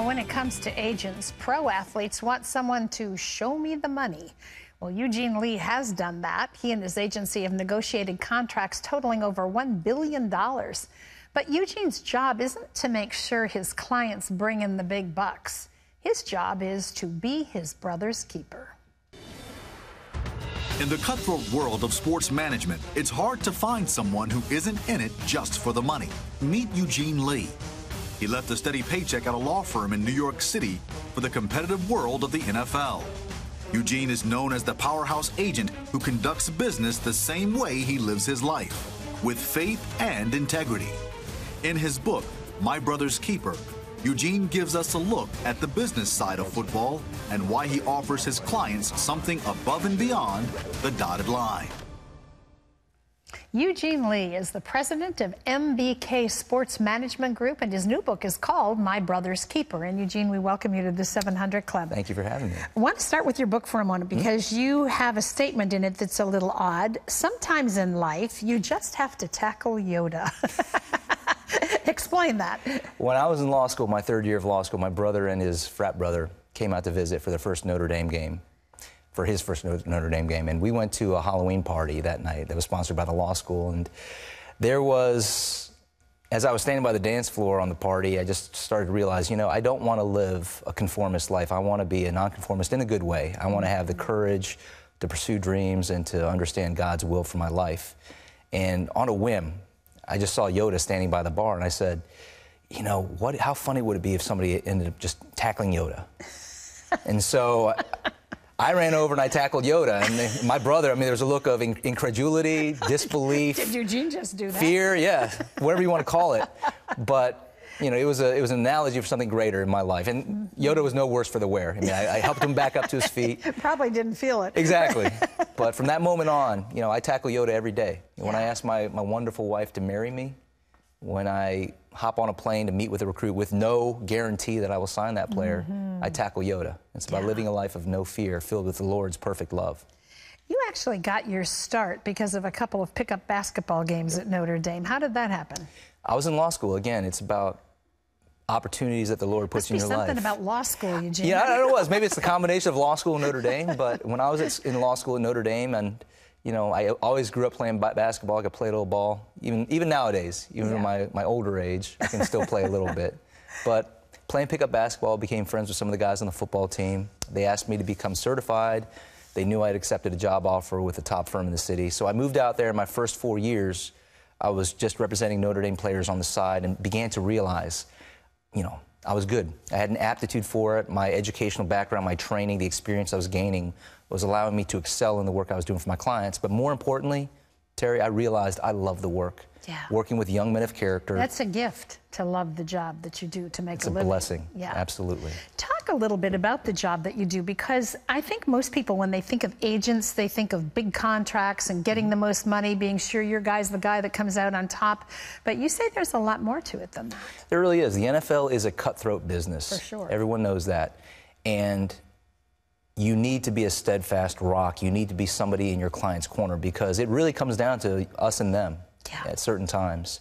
Well, when it comes to agents, pro athletes want someone to show me the money. Well, Eugene Lee has done that. He and his agency have negotiated contracts totaling over $1 billion. But Eugene's job isn't to make sure his clients bring in the big bucks. His job is to be his brother's keeper. In the cutthroat world of sports management, it's hard to find someone who isn't in it just for the money. Meet Eugene Lee, he left a steady paycheck at a law firm in New York City for the competitive world of the NFL. Eugene is known as the powerhouse agent who conducts business the same way he lives his life, with faith and integrity. In his book, My Brother's Keeper, Eugene gives us a look at the business side of football and why he offers his clients something above and beyond the dotted line. Eugene Lee is the president of MBK Sports Management Group, and his new book is called My Brother's Keeper. And Eugene, we welcome you to the 700 Club. Thank you for having me. I want to start with your book for a moment mm-hmm. because mm -hmm. you have a statement in it that's a little odd. Sometimes in life, you just have to tackle Yoda. Explain that. When I was in law school, my third year of law school, my brother and his frat brother came out to visit for the first Notre Dame game for his first Notre Dame game. And we went to a Halloween party that night that was sponsored by the law school. And there was, as I was standing by the dance floor on the party, I just started to realize, you know, I don't want to live a conformist life. I want to be a nonconformist in a good way. I want to have the mm-hmm. courage to pursue dreams and to understand God's will for my life. And on a whim, I just saw Yoda standing by the bar, and I said, you know, what, how funny would it be if somebody ended up just tackling Yoda? and so I ran over and I tackled Yoda, and my brother. I mean, there was a look of incredulity, disbelief. Did Eugene just do that? Fear, yeah, whatever you want to call it. But you know, it was a it was an analogy for something greater in my life. And mm-hmm. Yoda was no worse for the wear. I mean, I, I helped him back up to his feet. Probably didn't feel it. Exactly. but from that moment on, you know, I tackle Yoda every day. When I asked my, my wonderful wife to marry me, when I hop on a plane to meet with a recruit with no guarantee that I will sign that player, mm -hmm. I tackle Yoda. It's about yeah. living a life of no fear, filled with the Lord's perfect love. You actually got your start because of a couple of pickup basketball games at Notre Dame. How did that happen? I was in law school. Again, it's about opportunities that the Lord puts in your life. Something about law school, Eugene. Yeah, I don't know what it was. Maybe it's the combination of law school and Notre Dame. But when I was in law school at Notre Dame, and you know, I always grew up playing basketball. I could play a little ball. Even even nowadays, even yeah. my, my older age, I can still play a little bit. But playing pickup basketball, became friends with some of the guys on the football team. They asked me to become certified. They knew I'd accepted a job offer with a top firm in the city. So I moved out there in my first four years. I was just representing Notre Dame players on the side and began to realize, you know, I was good. I had an aptitude for it. My educational background, my training, the experience I was gaining was allowing me to excel in the work I was doing for my clients. But more importantly, Terry, I realized I love the work. Yeah. Working with young men of character. That's a gift to love the job that you do to make it's a, a living. blessing. Yeah. Absolutely. Talk a little bit about the job that you do because I think most people when they think of agents, they think of big contracts and getting the most money, being sure your guy's the guy that comes out on top. But you say there's a lot more to it than that. There really is. The NFL is a cutthroat business. For sure. Everyone knows that. And you need to be a steadfast rock. You need to be somebody in your client's corner because it really comes down to us and them yeah. at certain times.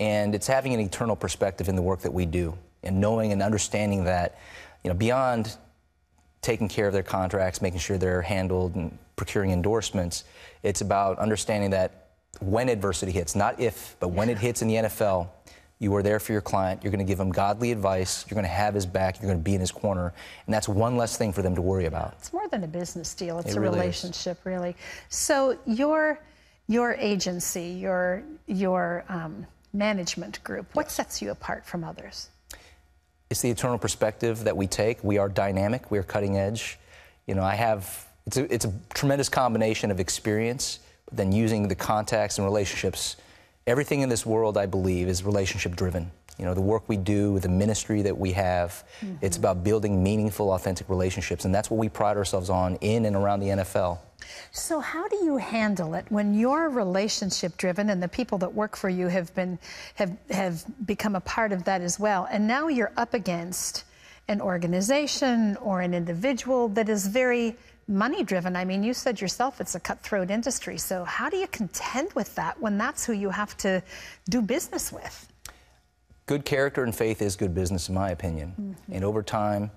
And it's having an eternal perspective in the work that we do and knowing and understanding that, you know, beyond taking care of their contracts, making sure they're handled and procuring endorsements, it's about understanding that when adversity hits, not if, but when it hits in the NFL, you are there for your client. You're going to give him godly advice. You're going to have his back. You're going to be in his corner. And that's one less thing for them to worry about. It's more than a business deal, it's it a really relationship, is. really. So, your, your agency, your, your um, management group, what yes. sets you apart from others? It's the eternal perspective that we take. We are dynamic, we are cutting edge. You know, I have, it's a, it's a tremendous combination of experience, but then using the contacts and relationships Everything in this world, I believe, is relationship driven. You know, the work we do, the ministry that we have, mm -hmm. it's mm-hmm. about building meaningful, authentic relationships. And that's what we pride ourselves on in and around the NFL. So, how do you handle it when you're relationship driven and the people that work for you have been, have, have become a part of that as well? And now you're up against an organization or an individual that is very money driven. I mean, you said yourself it's a cutthroat industry. So, how do you contend with that when that's who you have to do business with? Good character and faith is good business, in my opinion. Mm-hmm. And over time,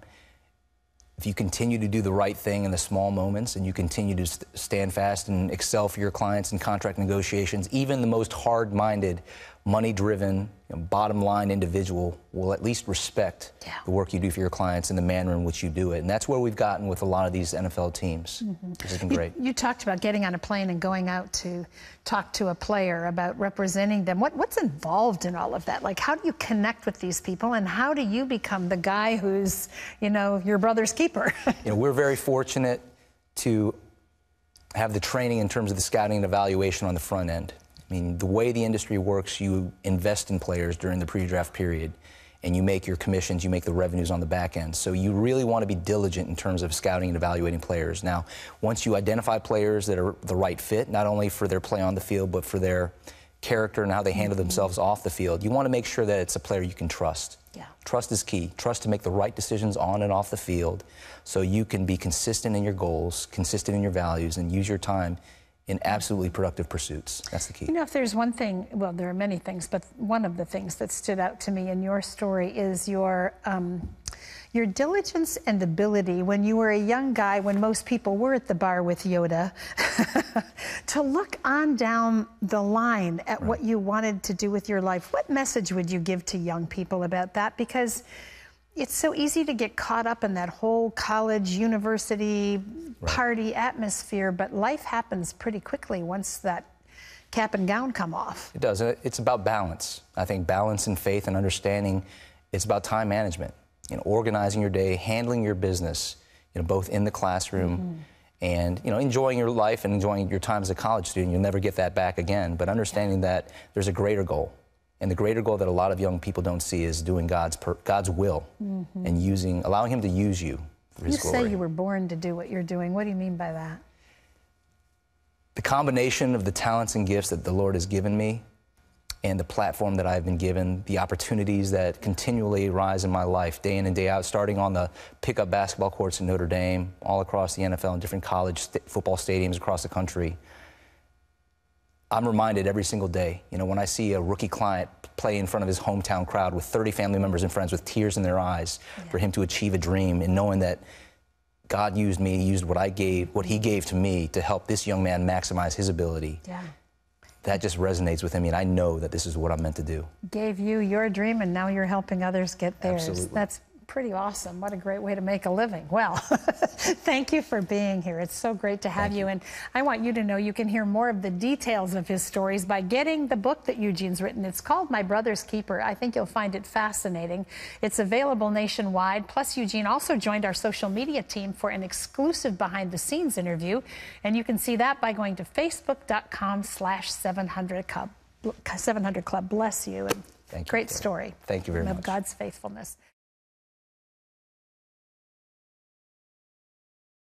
if you continue to do the right thing in the small moments and you continue to st- stand fast and excel for your clients in contract negotiations, even the most hard minded money driven, you know, bottom line individual will at least respect yeah. the work you do for your clients and the manner in which you do it. And that's where we've gotten with a lot of these NFL teams. Mm-hmm. This has been great. You, you, talked about getting on a plane and going out to talk to a player about representing them. What, what's involved in all of that? Like, how do you connect with these people and how do you become the guy who's, you know, your brother's keeper? you know, we're very fortunate to have the training in terms of the scouting and evaluation on the front end. I mean, the way the industry works, you invest in players during the pre-draft period, and you make your commissions, you make the revenues on the back end. So you really want to be diligent in terms of scouting and evaluating players. Now, once you identify players that are the right fit, not only for their play on the field, but for their character and how they handle themselves off the field, you want to make sure that it's a player you can trust. Yeah. Trust is key. Trust to make the right decisions on and off the field so you can be consistent in your goals, consistent in your values, and use your time in absolutely productive pursuits. That's the key. You know, if there's one thing, well, there are many things, but one of the things that stood out to me in your story is your um, your diligence and ability when you were a young guy, when most people were at the bar with Yoda, to look on down the line at right. what you wanted to do with your life. What message would you give to young people about that? Because it's so easy to get caught up in that whole college, university, right. party atmosphere, but life happens pretty quickly once that cap and gown come off. It does. Uh, it's about balance. I think balance and faith and understanding. It's about time management, you know, organizing your day, handling your business, you know, both in the classroom. Mm -hmm. And you know, enjoying your life and enjoying your time as a college student, you'll never get that back again. But understanding that there's a greater goal, and the greater goal that a lot of young people don't see is doing God's per, God's will mm -hmm. and using allowing Him to use you. you glory. say you were born to do what you're doing. What do you mean by that? The combination of the talents and gifts that the Lord has given me, and the platform that I've been given, the opportunities that continually rise in my life, day in and day out, starting on the pickup basketball courts in Notre Dame, all across the NFL, and different college st football stadiums across the country. I'm reminded every single day, you know, when I see a rookie client play in front of his hometown crowd with 30 family members and friends with tears in their eyes yeah. for him to achieve a dream and knowing that God used me, used what I gave, what he gave to me to help this young man maximize his ability. Yeah. That just resonates with me, and I know that this is what I'm meant to do. Gave you your dream, and now you're helping others get theirs. Absolutely. That's pretty awesome. What a great way to make a living. Well, thank you for being here. It's so great to have you. you. And I want you to know you can hear more of the details of his stories by getting the book that Eugene's written. It's called My Brother's Keeper. I think you'll find it fascinating. It's available nationwide. Plus, Eugene also joined our social media team for an exclusive behind the scenes interview. And you can see that by going to facebook.com slash 700 Club. 700 Club. Bless you. And Thank great you, story. Thank you very much. Of God's faithfulness.